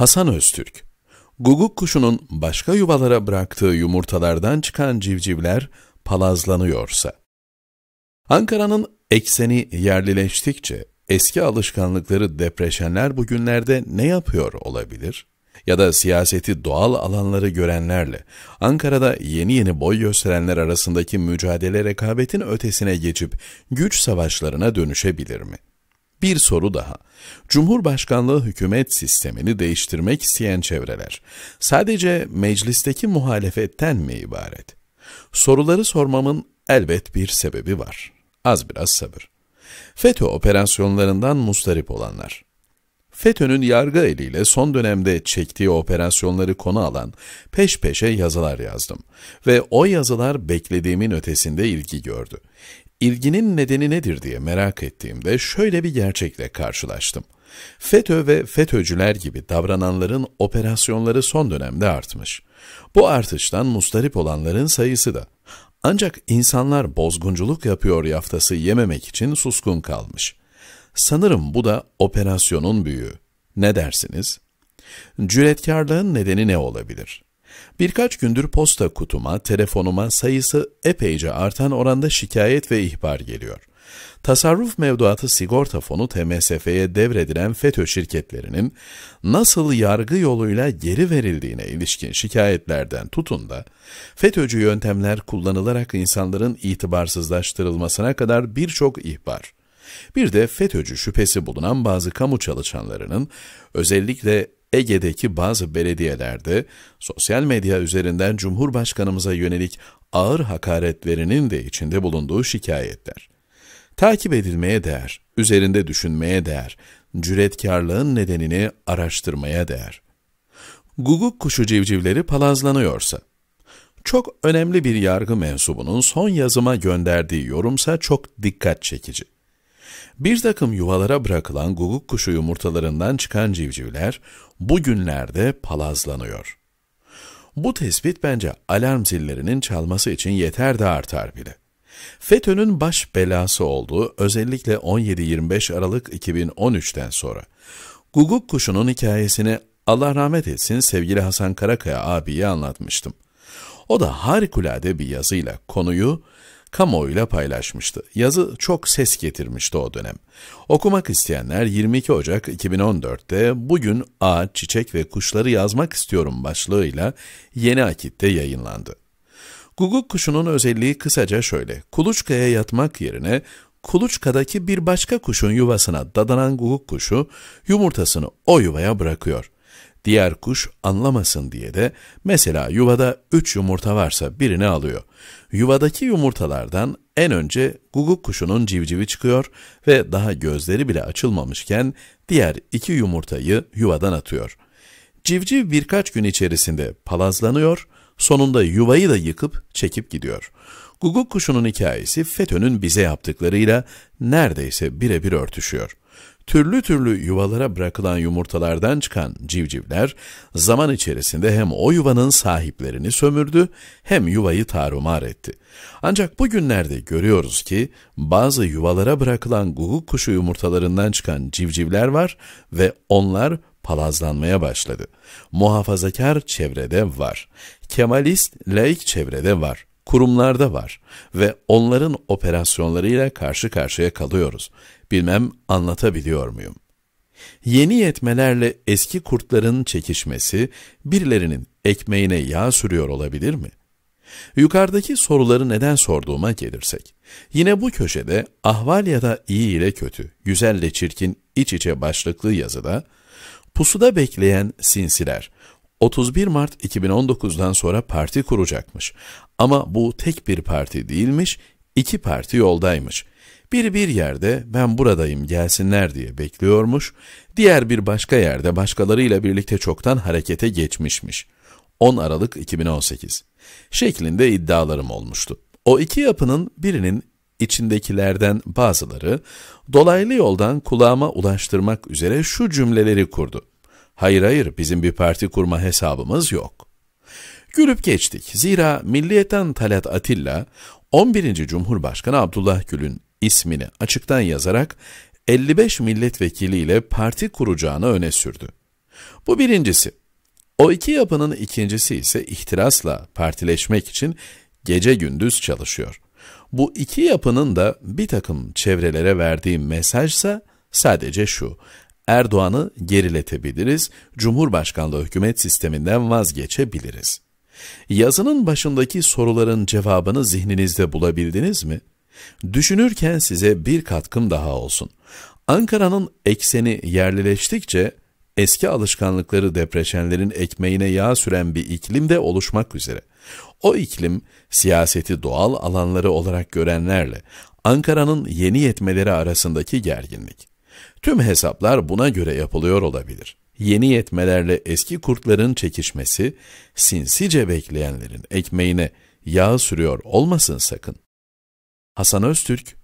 Hasan Öztürk Guguk kuşunun başka yuvalara bıraktığı yumurtalardan çıkan civcivler palazlanıyorsa. Ankara'nın ekseni yerlileştikçe eski alışkanlıkları depreşenler bugünlerde ne yapıyor olabilir? Ya da siyaseti doğal alanları görenlerle Ankara'da yeni yeni boy gösterenler arasındaki mücadele rekabetin ötesine geçip güç savaşlarına dönüşebilir mi? Bir soru daha. Cumhurbaşkanlığı hükümet sistemini değiştirmek isteyen çevreler sadece meclisteki muhalefetten mi ibaret? Soruları sormamın elbet bir sebebi var. Az biraz sabır. FETÖ operasyonlarından mustarip olanlar. FETÖ'nün yargı eliyle son dönemde çektiği operasyonları konu alan peş peşe yazılar yazdım ve o yazılar beklediğimin ötesinde ilgi gördü. İlginin nedeni nedir diye merak ettiğimde şöyle bir gerçekle karşılaştım. FETÖ ve FETÖ'cüler gibi davrananların operasyonları son dönemde artmış. Bu artıştan mustarip olanların sayısı da. Ancak insanlar bozgunculuk yapıyor yaftası yememek için suskun kalmış. Sanırım bu da operasyonun büyüğü. Ne dersiniz? Cüretkarlığın nedeni ne olabilir? Birkaç gündür posta kutuma, telefonuma sayısı epeyce artan oranda şikayet ve ihbar geliyor. Tasarruf mevduatı sigorta fonu TMSF'ye devredilen FETÖ şirketlerinin nasıl yargı yoluyla geri verildiğine ilişkin şikayetlerden tutun da FETÖ'cü yöntemler kullanılarak insanların itibarsızlaştırılmasına kadar birçok ihbar. Bir de FETÖ'cü şüphesi bulunan bazı kamu çalışanlarının özellikle Ege'deki bazı belediyelerde sosyal medya üzerinden Cumhurbaşkanımıza yönelik ağır hakaretlerinin de içinde bulunduğu şikayetler. Takip edilmeye değer, üzerinde düşünmeye değer, cüretkarlığın nedenini araştırmaya değer. Guguk kuşu civcivleri palazlanıyorsa, çok önemli bir yargı mensubunun son yazıma gönderdiği yorumsa çok dikkat çekici. Bir takım yuvalara bırakılan guguk kuşu yumurtalarından çıkan civcivler, bugünlerde palazlanıyor. Bu tespit bence alarm zillerinin çalması için yeter de artar bile. FETÖ'nün baş belası olduğu özellikle 17-25 Aralık 2013'ten sonra. Guguk kuşunun hikayesini Allah rahmet etsin sevgili Hasan Karakaya abiye anlatmıştım. O da harikulade bir yazıyla konuyu kamuoyuyla paylaşmıştı. Yazı çok ses getirmişti o dönem. Okumak isteyenler 22 Ocak 2014'te Bugün Ağaç, Çiçek ve Kuşları Yazmak istiyorum" başlığıyla Yeni Akit'te yayınlandı. Guguk kuşunun özelliği kısaca şöyle. Kuluçkaya yatmak yerine kuluçkadaki bir başka kuşun yuvasına dadanan guguk kuşu yumurtasını o yuvaya bırakıyor. Diğer kuş anlamasın diye de mesela yuvada 3 yumurta varsa birini alıyor. Yuvadaki yumurtalardan en önce guguk kuşunun civcivi çıkıyor ve daha gözleri bile açılmamışken diğer iki yumurtayı yuvadan atıyor. Civciv birkaç gün içerisinde palazlanıyor, sonunda yuvayı da yıkıp çekip gidiyor. Guguk kuşunun hikayesi FETÖ'nün bize yaptıklarıyla neredeyse birebir örtüşüyor. Türlü türlü yuvalara bırakılan yumurtalardan çıkan civcivler, zaman içerisinde hem o yuvanın sahiplerini sömürdü, hem yuvayı tarumar etti. Ancak bugünlerde görüyoruz ki, bazı yuvalara bırakılan guguk kuşu yumurtalarından çıkan civcivler var ve onlar palazlanmaya başladı. Muhafazakar çevrede var. Kemalist, laik çevrede var kurumlarda var ve onların operasyonlarıyla karşı karşıya kalıyoruz. Bilmem anlatabiliyor muyum? Yeni yetmelerle eski kurtların çekişmesi birilerinin ekmeğine yağ sürüyor olabilir mi? Yukarıdaki soruları neden sorduğuma gelirsek. Yine bu köşede ahval ya da iyi ile kötü, güzelle çirkin iç içe başlıklı yazıda pusuda bekleyen sinsiler, 31 Mart 2019'dan sonra parti kuracakmış. Ama bu tek bir parti değilmiş, iki parti yoldaymış. Biri bir yerde ben buradayım gelsinler diye bekliyormuş, diğer bir başka yerde başkalarıyla birlikte çoktan harekete geçmişmiş. 10 Aralık 2018 şeklinde iddialarım olmuştu. O iki yapının birinin içindekilerden bazıları dolaylı yoldan kulağıma ulaştırmak üzere şu cümleleri kurdu. Hayır hayır bizim bir parti kurma hesabımız yok. Gülüp geçtik. Zira Milliyetten Talat Atilla 11. Cumhurbaşkanı Abdullah Gül'ün ismini açıktan yazarak 55 milletvekiliyle parti kuracağını öne sürdü. Bu birincisi. O iki yapının ikincisi ise ihtirasla partileşmek için gece gündüz çalışıyor. Bu iki yapının da bir takım çevrelere verdiği mesajsa sadece şu, Erdoğan'ı geriletebiliriz, Cumhurbaşkanlığı hükümet sisteminden vazgeçebiliriz. Yazının başındaki soruların cevabını zihninizde bulabildiniz mi? Düşünürken size bir katkım daha olsun. Ankara'nın ekseni yerlileştikçe eski alışkanlıkları depreşenlerin ekmeğine yağ süren bir iklim de oluşmak üzere. O iklim siyaseti doğal alanları olarak görenlerle Ankara'nın yeni yetmeleri arasındaki gerginlik. Tüm hesaplar buna göre yapılıyor olabilir. Yeni yetmelerle eski kurtların çekişmesi, sinsice bekleyenlerin ekmeğine yağ sürüyor olmasın sakın. Hasan Öztürk